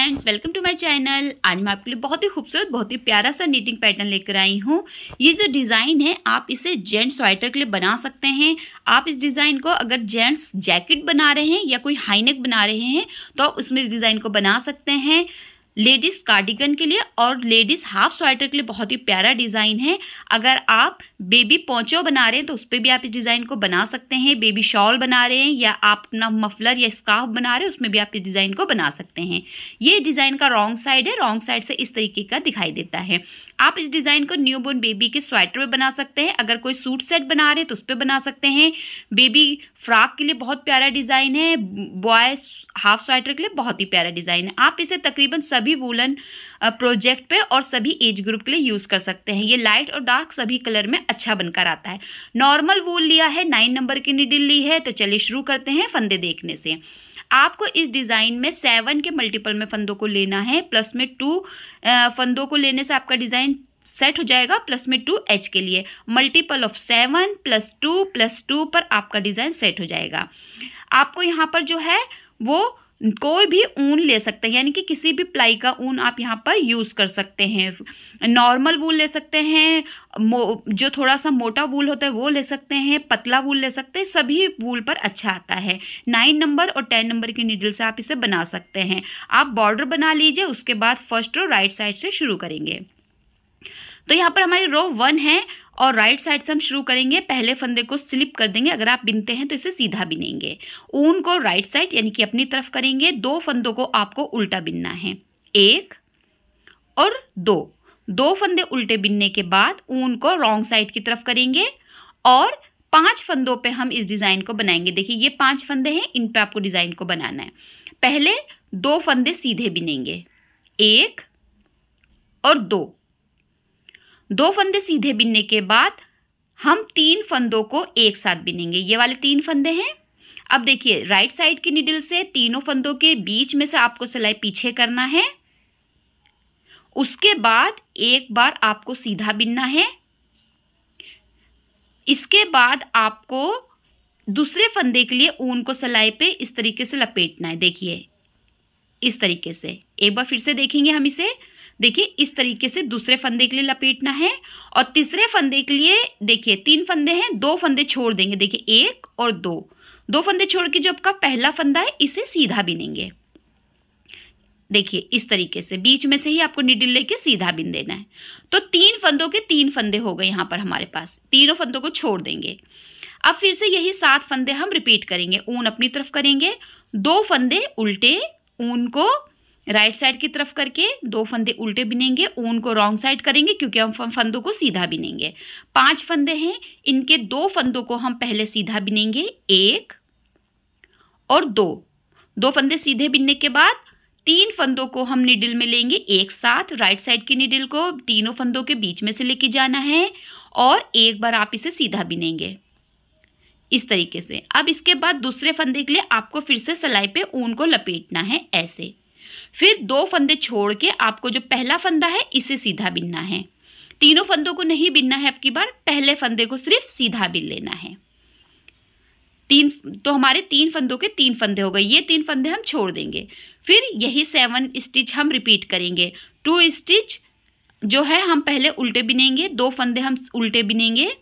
friends welcome to my channel आज मैं आपके लिए बहुत ही खूबसूरत बहुत ही प्यारा सा नीटिंग पैटर्न लेकर आई हूँ ये जो डिज़ाइन है आप इसे जेंट्स स्वेटर के लिए बना सकते हैं आप इस डिज़ाइन को अगर जेंट्स जैकेट बना रहे हैं या कोई हाईनेक बना रहे हैं तो आप उसमें इस डिज़ाइन को बना सकते हैं लेडीज़ कार्डिगन के लिए और लेडीज़ हाफ स्वेटर के लिए बहुत ही प्यारा डिज़ाइन है अगर आप बेबी पोचो बना रहे हैं तो उस पर भी आप इस डिज़ाइन को बना सकते हैं बेबी शॉल बना रहे हैं या आप अपना मफलर या स्कार्फ बना रहे हैं उसमें भी आप इस डिज़ाइन को बना सकते हैं ये डिज़ाइन का रॉन्ग साइड है रॉन्ग साइड से इस तरीके का दिखाई देता है आप इस डिज़ाइन को न्यू बोर्न बेबी के स्वेटर में बना सकते हैं अगर कोई सूट सेट बना रहे हैं तो उस पर बना सकते हैं बेबी फ्रॉक के लिए बहुत प्यारा डिज़ाइन है बॉय हाफ स्वेटर के लिए बहुत ही प्यारा डिज़ाइन है आप इसे तकरीबन सब सभी वुलन प्रोजेक्ट पे और सभी एज ग्रुप के लिए यूज़ कर सकते हैं ये लाइट और डार्क सभी कलर में अच्छा बनकर आता है नॉर्मल वूल लिया है नाइन नंबर की निडिल ली है तो चलिए शुरू करते हैं फंदे देखने से आपको इस डिज़ाइन में सेवन के मल्टीपल में फंदों को लेना है प्लस में टू फंदों को लेने से आपका डिज़ाइन सेट हो जाएगा प्लस में टू एच के लिए multiple of seven plus two plus two पर आपका डिज़ाइन सेट हो जाएगा आपको यहाँ पर जो है वो कोई भी ऊन ले सकते हैं यानी कि किसी भी प्लाई का ऊन आप यहाँ पर यूज़ कर सकते हैं नॉर्मल वूल ले सकते हैं जो थोड़ा सा मोटा वूल होता है वो ले सकते हैं पतला वूल ले सकते हैं सभी वूल पर अच्छा आता है नाइन नंबर और टेन नंबर की नीडल से आप इसे बना सकते हैं आप बॉर्डर बना लीजिए उसके बाद फर्स्ट रो राइट साइड से शुरू करेंगे तो यहाँ पर हमारी रो वन है और राइट साइड से हम शुरू करेंगे पहले फंदे को स्लिप कर देंगे अगर आप बिनते हैं तो इसे सीधा बिनेंगे ऊन को राइट साइड यानी कि अपनी तरफ करेंगे दो फंदों को आपको उल्टा बिनना है एक और दो दो फंदे उल्टे बिनने के बाद ऊन को रॉन्ग साइड की तरफ करेंगे और पांच फंदों पे हम इस डिज़ाइन को बनाएंगे देखिए ये पांच फंदे हैं इन पे आपको डिज़ाइन को बनाना है पहले दो फंदे सीधे बिनेंगे एक और दो दो फंदे सीधे बिनने के बाद हम तीन फंदों को एक साथ बिनेंगे ये वाले तीन फंदे हैं अब देखिए राइट साइड की निडल से तीनों फंदों के बीच में से आपको सिलाई पीछे करना है उसके बाद एक बार आपको सीधा बिनना है इसके बाद आपको दूसरे फंदे के लिए ऊन को सिलाई पे इस तरीके से लपेटना है देखिए इस तरीके से एक बार फिर से देखेंगे हम इसे देखिए इस तरीके से दूसरे फंदे के लिए लपेटना है और तीसरे फंदे के लिए देखिए तीन फंदे हैं दो फंदे छोड़ देंगे देखिए एक और दो दो फंदे छोड़ के जो आपका पहला फंदा है इसे सीधा बिनेंगे देखिए इस तरीके से बीच में से ही आपको निडिल लेके सीधा बिन देना है तो तीन फंदों के तीन फंदे हो गए यहाँ पर हमारे पास तीनों फंदों को छोड़ देंगे अब फिर से यही सात फंदे हम रिपीट करेंगे ऊन अपनी तरफ करेंगे दो फंदे उल्टे ऊन को राइट साइड की तरफ करके दो फंदे उल्टे बिनेंगे ऊन को रॉन्ग साइड करेंगे क्योंकि हम फंदों को सीधा बिनेंगे पांच फंदे हैं इनके दो फंदों को हम पहले सीधा बिनेंगे एक और दो दो फंदे सीधे बिनने के बाद तीन फंदों को हम निडिल में लेंगे एक साथ राइट साइड की निडिल को तीनों फंदों के बीच में से लेके जाना है और एक बार आप इसे सीधा बिनेंगे इस तरीके से अब इसके बाद दूसरे फंदे के लिए आपको फिर से सिलाई पे ऊन को लपेटना है ऐसे फिर दो फंदे छोड़ के आपको जो पहला फंदा है इसे सीधा बिनना है तीनों फंदों को नहीं बिनना है आपकी बार पहले फंदे को सिर्फ सीधा बिन लेना है तीन तो हमारे तीन फंदों के तीन फंदे हो गए ये तीन फंदे हम छोड़ देंगे फिर यही सेवन स्टिच हम रिपीट करेंगे टू स्टिच जो है हम पहले उल्टे बिनेंगे दो फंदे हम उल्टे बिनेंगे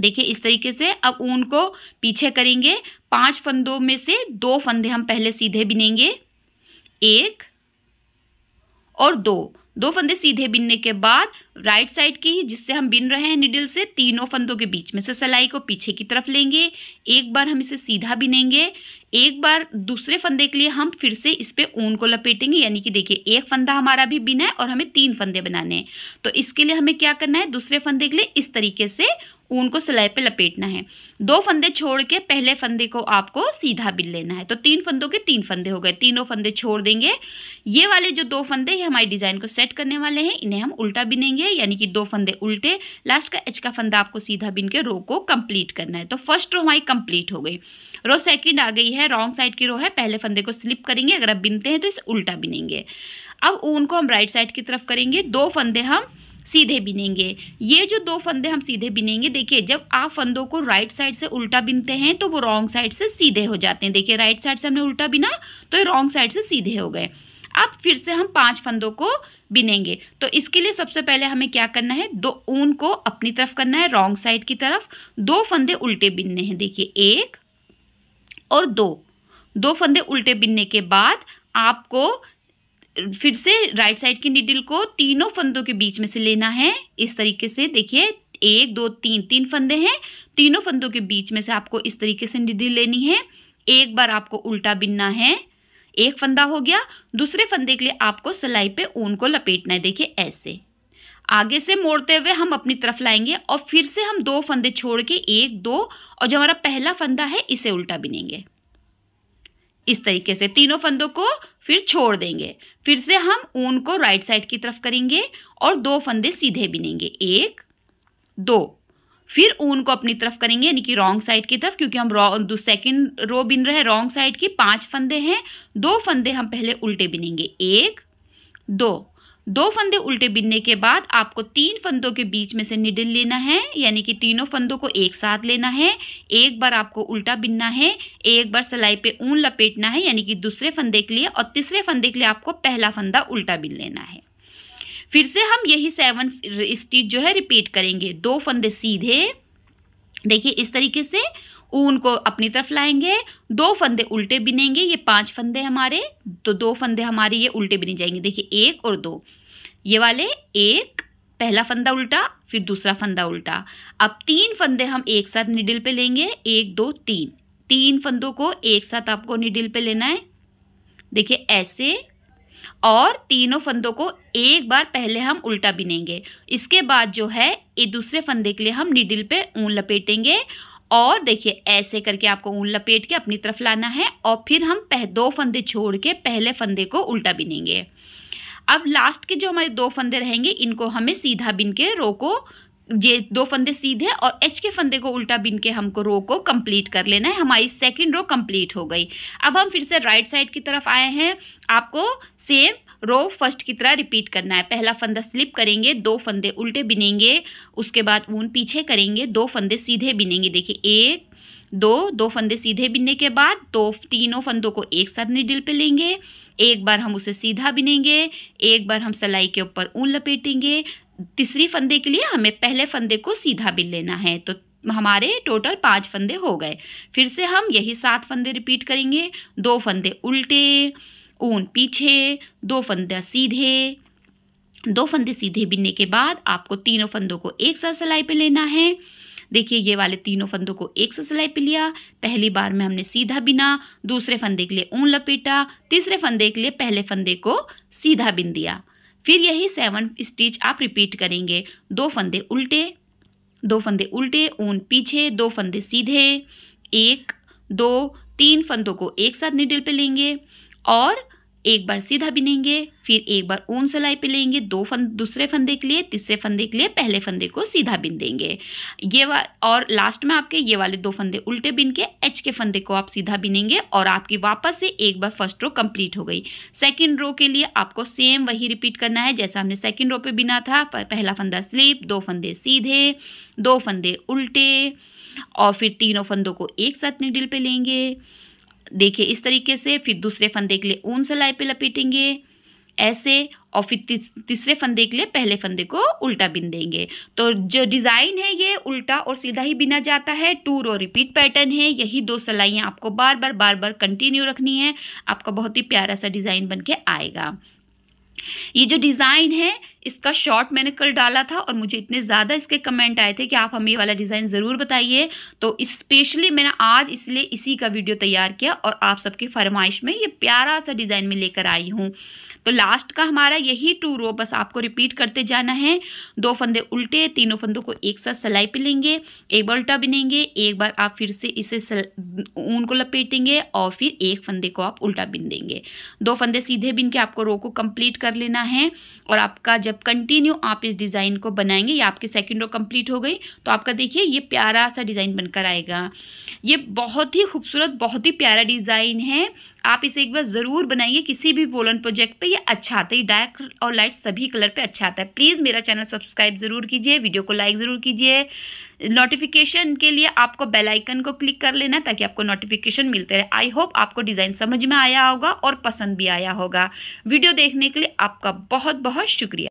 देखिए इस तरीके से अब ऊन को पीछे करेंगे पांच फंदों में से दो फंदे हम पहले सीधे बिनेंगे एक और दो दो फंदे सीधे बिनने के बाद राइट साइड की जिससे हम बिन रहे हैं निडल से तीनों फंदों के बीच में से सिलाई को पीछे की तरफ लेंगे एक बार हम इसे सीधा बिनेंगे एक बार दूसरे फंदे के लिए हम फिर से इस पर ऊन को लपेटेंगे यानी कि देखिए एक फंदा हमारा भी बिना है और हमें तीन फंदे बनाने हैं तो इसके लिए हमें क्या करना है दूसरे फंदे के लिए इस तरीके से ऊन को सिलाई पे लपेटना है दो फंदे छोड़ के पहले फंदे को आपको सीधा बिन लेना है तो तीन फंदों के तीन फंदे हो गए तीनों फंदे छोड़ देंगे ये वाले जो दो फंदे ये हमारी डिज़ाइन को सेट करने वाले हैं इन्हें हम उल्टा बिनेंगे यानी कि दो फंदे उल्टे लास्ट का एच का फंदा आपको सीधा बिन के रो को कंप्लीट करना है तो फर्स्ट रो हमारी कंप्लीट हो गई रो सेकेंड आ गई है रॉन्ग साइड की रो है पहले फंदे को स्लिप करेंगे अगर आप बिनते हैं तो इसे उल्टा बिनेंगे अब ऊन को हम राइट साइड की तरफ करेंगे दो फंदे हम सीधे बिनेंगे ये जो दो फंदे हम सीधे बिनेंगे देखिए जब आप फंदों को राइट साइड से उल्टा बिनते हैं तो वो रॉन्ग साइड से सीधे हो जाते हैं देखिए राइट साइड से हमने उल्टा बिना तो ये रॉन्ग साइड से सीधे हो गए अब फिर से हम पांच फंदों को बिनेंगे तो इसके लिए सबसे पहले हमें क्या करना है दो ऊन को अपनी तरफ करना है रॉन्ग साइड की तरफ दो फंदे उल्टे बिनने हैं देखिए एक और दो दो फंदे उल्टे बिनने के बाद आपको फिर से राइट साइड की निडिल को तीनों फंदों के बीच में से लेना है इस तरीके से देखिए एक दो तीन तीन फंदे हैं तीनों फंदों के बीच में से आपको इस तरीके से निडिल लेनी है एक बार आपको उल्टा बिनना है एक फंदा हो गया दूसरे फंदे के लिए आपको सिलाई पे ऊन को लपेटना है देखिए ऐसे आगे से मोड़ते हुए हम अपनी तरफ लाएंगे और फिर से हम दो फंदे छोड़ के एक दो और जो हमारा पहला फंदा है इसे उल्टा बिनेंगे इस तरीके से तीनों फंदों को फिर छोड़ देंगे फिर से हम ऊन को राइट साइड की तरफ करेंगे और दो फंदे सीधे बिनेंगे एक दो फिर ऊन को अपनी तरफ करेंगे यानी कि रॉन्ग साइड की तरफ क्योंकि हम सेकेंड रो बिन रहे हैं रॉन्ग साइड की पांच फंदे हैं दो फंदे हम पहले उल्टे बिनेंगे एक दो दो फंदे उल्टे बिनने के बाद आपको तीन फंदों के बीच में से निडल लेना है यानी कि तीनों फंदों को एक साथ लेना है एक बार आपको उल्टा बिनना है एक बार सिलाई पे ऊन लपेटना है यानी कि दूसरे फंदे के लिए और तीसरे फंदे के लिए आपको पहला फंदा उल्टा बिन लेना है फिर से हम यही सेवन स्टिच जो है रिपीट करेंगे दो फंदे सीधे देखिए इस तरीके से ऊन को अपनी तरफ लाएंगे दो फंदे उल्टे बिनेंगे ये पांच फंदे हमारे तो दो फंदे हमारे ये उल्टे बिने जाएंगे देखिए एक और दो ये वाले एक पहला फंदा उल्टा फिर दूसरा फंदा उल्टा अब तीन फंदे हम एक साथ निडिल पे लेंगे एक दो तीन तीन फंदों को एक साथ आपको निडिल पे लेना है देखिए ऐसे और तीनों फंदों को एक बार पहले हम उल्टा बिनेंगे इसके बाद जो है ये दूसरे फंदे के लिए हम निडिल पे ऊन लपेटेंगे और देखिए ऐसे करके आपको ऊन लपेट के अपनी तरफ लाना है और फिर हम पह दो फंदे छोड़ के पहले फंदे को उल्टा बिनेंगे अब लास्ट के जो हमारे दो फंदे रहेंगे इनको हमें सीधा बिन के रो को ये दो फंदे सीधे और एच के फंदे को उल्टा बिन के हमको रो को कंप्लीट कर लेना है हमारी सेकंड रो कंप्लीट हो गई अब हम फिर से राइट साइड की तरफ आए हैं आपको सेम रो फर्स्ट की तरह रिपीट करना है पहला फंदा स्लिप करेंगे दो फंदे उल्टे बिनेंगे उसके बाद ऊन पीछे करेंगे दो फंदे सीधे बिनेंगे देखिए एक दो दो फंदे सीधे बिनने के बाद दो तीनों फंदों को एक साथ निडिल पे लेंगे एक बार हम उसे सीधा बिनेंगे एक बार हम सलाई के ऊपर ऊन लपेटेंगे तीसरी फंदे के लिए हमें पहले फंदे को सीधा बिन लेना है तो हमारे टोटल पांच फंदे हो गए फिर से हम यही सात फंदे रिपीट करेंगे दो फंदे उल्टे ऊन पीछे दो फंदे सीधे दो फंदे सीधे बिनने के बाद आपको तीनों फंदों को एक साथ सिलाई पे लेना है देखिए ये वाले तीनों फंदों को एक साथ सिलाई पे लिया पहली बार में हमने सीधा बिना दूसरे फंदे के लिए ऊन लपेटा तीसरे फंदे के लिए पहले फंदे को सीधा बिन दिया फिर यही सेवन स्टिच आप रिपीट करेंगे दो फंदे उल्टे दो फंदे उल्टे ऊन पीछे दो फंदे सीधे एक दो तीन फंदों को एक साथ निडल पे लेंगे और एक बार सीधा बिनेंगे फिर एक बार ऊन सलाई पे लेंगे दो फंद दूसरे फंदे के लिए तीसरे फंदे के लिए पहले फंदे को सीधा बिन देंगे ये वा और लास्ट में आपके ये वाले दो फंदे उल्टे बिन के एच के फंदे को आप सीधा बिनेंगे और आपकी वापस से एक बार फर्स्ट रो कंप्लीट हो गई सेकेंड रो के लिए आपको सेम वही रिपीट करना है जैसा हमने सेकेंड रो पर बिना था पहला फंदा स्लिप दो फंदे सीधे दो फंदे उल्टे और फिर तीनों फंदों को एक साथ निडिल पर लेंगे देखिए इस तरीके से फिर दूसरे फंदे के लिए ऊन सिलाई पे लपेटेंगे ऐसे और फिर तीसरे फंदे के लिए पहले फंदे को उल्टा बिन देंगे तो जो डिज़ाइन है ये उल्टा और सीधा ही बिना जाता है टूर और रिपीट पैटर्न है यही दो सिलाइयाँ आपको बार बार बार बार कंटिन्यू रखनी है आपका बहुत ही प्यारा सा डिज़ाइन बन के आएगा ये जो डिज़ाइन है इसका शॉर्ट मैंने कल डाला था और मुझे इतने ज़्यादा इसके कमेंट आए थे कि आप हमें ये वाला डिज़ाइन ज़रूर बताइए तो इस्पेशली मैंने आज इसलिए इसी का वीडियो तैयार किया और आप सबकी फरमाइश में ये प्यारा सा डिज़ाइन में लेकर आई हूँ तो लास्ट का हमारा यही टू रो बस आपको रिपीट करते जाना है दो फंदे उल्टे तीनों फंदों को एक साथ सिलाई पे लेंगे एक बार उल्टा बिनेंगे एक बार आप फिर से इसे ऊन को लपेटेंगे और फिर एक फंदे को आप उल्टा बिन देंगे दो फंदे सीधे बिन के आपको रो को कंप्लीट कर लेना है और आपका जब जब कंटिन्यू आप इस डिज़ाइन को बनाएंगे या आपकी सेकेंड रो कंप्लीट हो गई तो आपका देखिए ये प्यारा सा डिज़ाइन बनकर आएगा ये बहुत ही खूबसूरत बहुत ही प्यारा डिज़ाइन है आप इसे एक बार ज़रूर बनाइए किसी भी वोलन प्रोजेक्ट पे ये अच्छा आता है डार्क और लाइट सभी कलर पे अच्छा आता है प्लीज़ मेरा चैनल सब्सक्राइब ज़रूर कीजिए वीडियो को लाइक ज़रूर कीजिए नोटिफिकेशन के लिए आपको बेल आइकन को क्लिक कर लेना ताकि आपको नोटिफिकेशन मिलते रहे आई होप आपको डिज़ाइन समझ में आया होगा और पसंद भी आया होगा वीडियो देखने के लिए आपका बहुत बहुत शुक्रिया